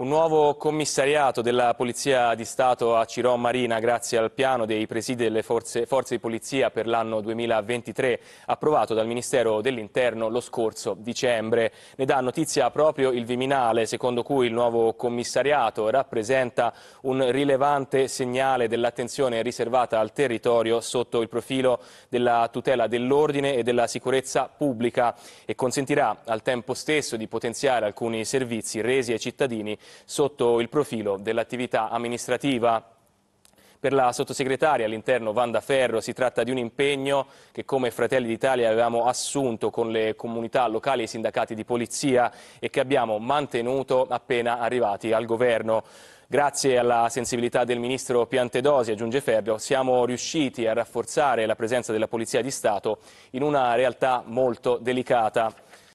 Un nuovo commissariato della Polizia di Stato a Ciron Marina grazie al piano dei presidi delle forze, forze di polizia per l'anno 2023 approvato dal Ministero dell'Interno lo scorso dicembre. Ne dà notizia proprio il Viminale, secondo cui il nuovo commissariato rappresenta un rilevante segnale dell'attenzione riservata al territorio sotto il profilo della tutela dell'ordine e della sicurezza pubblica e consentirà al tempo stesso di potenziare alcuni servizi resi ai cittadini sotto il profilo dell'attività amministrativa. Per la sottosegretaria all'interno Vanda Ferro si tratta di un impegno che come Fratelli d'Italia avevamo assunto con le comunità locali e i sindacati di polizia e che abbiamo mantenuto appena arrivati al governo. Grazie alla sensibilità del ministro Piantedosi, aggiunge Ferbio, siamo riusciti a rafforzare la presenza della Polizia di Stato in una realtà molto delicata.